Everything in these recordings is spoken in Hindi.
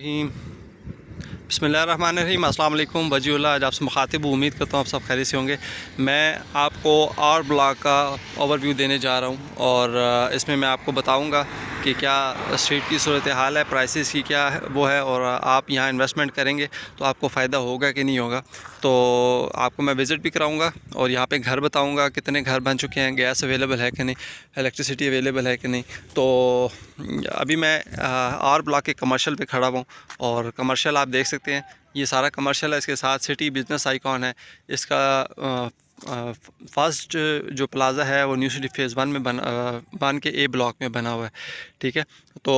रहीम बसमीम अल्लाम वजील्ला आज आपसे मुखातिब उम्मीद करता हूँ आप सब खैर से होंगे मैं आपको आर ब्लॉक का ओवरव्यू देने जा रहा हूँ और इसमें मैं आपको बताऊँगा कि क्या स्ट्रीट की सूरत हाल है प्राइसेस की क्या है, वो है और आप यहाँ इन्वेस्टमेंट करेंगे तो आपको फ़ायदा होगा कि नहीं होगा तो आपको मैं विज़िट भी कराऊँगा और यहाँ पे घर बताऊँगा कितने घर बन चुके हैं गैस अवेलेबल है कि नहीं इलेक्ट्रिसिटी अवेलेबल है कि नहीं तो अभी मैं आर ब्लॉक के कमर्शल पर खड़ा हूँ और कमर्शल आप देख सकते हैं ये सारा कमर्शल है इसके साथ सिटी बिज़नेस आइकॉन है इसका फर्स्ट जो प्लाज़ा है वो न्यू सिटी फेज़ वन में बना वन के ए ब्लॉक में बना हुआ है ठीक है तो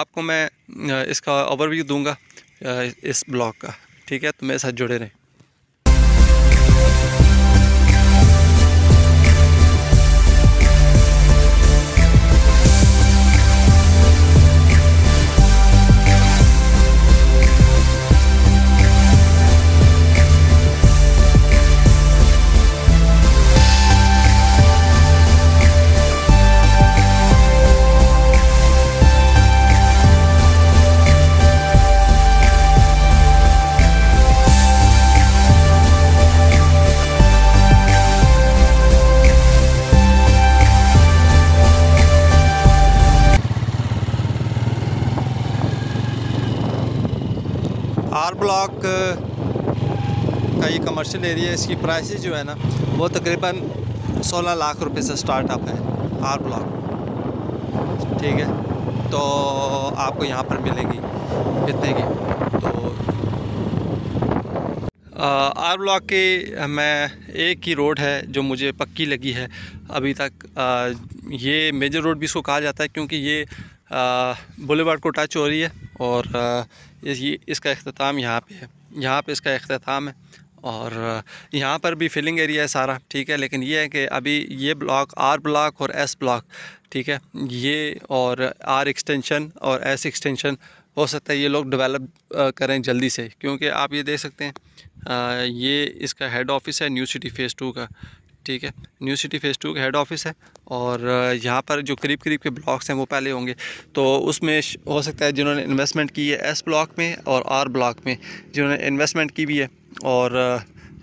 आपको मैं इसका ओवरव्यू दूंगा इस ब्लॉक का ठीक है तो मेरे साथ जुड़े रहें चार ब्लॉक का ये कमर्शियल एरिया इसकी प्राइस जो है ना वो तकरीबन 16 लाख रुपए से स्टार्टअप है हर ब्लॉक ठीक है तो आपको यहाँ पर मिलेगी कितने की तो आर ब्लॉक के मैं एक ही रोड है जो मुझे पक्की लगी है अभी तक आ, ये मेजर रोड भी इसको कहा जाता है क्योंकि ये बुलेवार्ड को टच हो रही है और ये इसका अख्ताम यहाँ पे है यहाँ पे इसका अख्ताम है और यहाँ पर भी फिलिंग एरिया है सारा ठीक है लेकिन ये है कि अभी ये ब्लॉक आर ब्लॉक और एस ब्लॉक ठीक है ये और आर एक्सटेंशन और एस एक्सटेंशन हो सकता है ये लोग डेवलप करें जल्दी से क्योंकि आप ये देख सकते हैं आ, ये इसका हेड ऑफिस है न्यू सिटी फ़ेज़ टू का ठीक है new city phase two head हेड ऑफिस है और यहाँ पर जो करीब करीब के ब्लॉक्स हैं वो पहले होंगे तो उसमें हो सकता है जिन्होंने इन्वेस्टमेंट की है एस ब्लॉक में और आर ब्लॉक में जिन्होंने इन्वेस्टमेंट की भी है और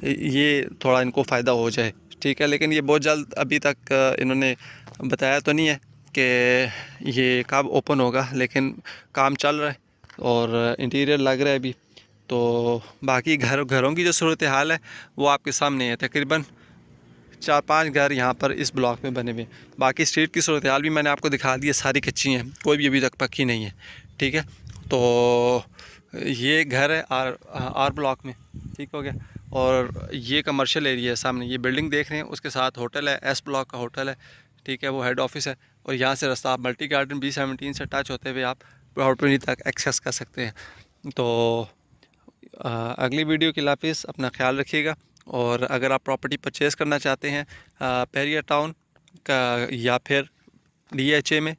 ये थोड़ा इनको फ़ायदा हो जाए ठीक है लेकिन ये बहुत जल्द अभी तक इन्होंने बताया तो नहीं है कि ये कब ओपन होगा लेकिन काम चल रहा है और इंटीरियर लग रहा है अभी तो बाकी घर घरों की जो सूरत हाल है वो आपके सामने है तकरीबन चार पांच घर यहाँ पर इस ब्लॉक में बने हुए हैं बाकी स्ट्रीट की सूरत हाल भी मैंने आपको दिखा दी है सारी कच्ची हैं कोई भी अभी तक पक्की नहीं है ठीक है तो ये घर है आर आर ब्लॉक में ठीक हो गया और ये कमर्शियल एरिया है सामने ये बिल्डिंग देख रहे हैं उसके साथ होटल है एस ब्लॉक का होटल है ठीक है वो हेड ऑफिस है और यहाँ से रास्ता आप मल्टी गार्डन बी सेवनटीन से टच होते हुए आप प्रॉपर्टी तक एक्सेस कर सकते हैं तो आ, अगली वीडियो के लाफिस अपना ख्याल रखिएगा और अगर आप प्रॉपर्टी परचेज़ करना चाहते हैं पेरिया टाउन का या फिर डी में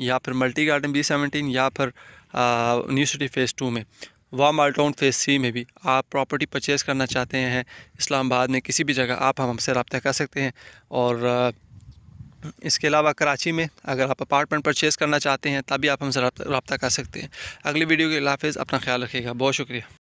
या फिर मल्टी गार्डन बी सेवनटीन या फिर न्यू सिटी फ़ेज़ टू में वाम टाउन फेज़ सी में भी आप प्रॉपर्टी परचेज़ करना चाहते हैं इस्लामाबाद में किसी भी जगह आप हम हमसे रब्ता कर सकते हैं और इसके अलावा कराची में अगर आप अपार्टमेंट परचेज़ करना चाहते हैं तभी आप हमसे रब्ता कर सकते हैं अगली वीडियो के लाफिज़ अपना ख्याल रखिएगा बहुत शुक्रिया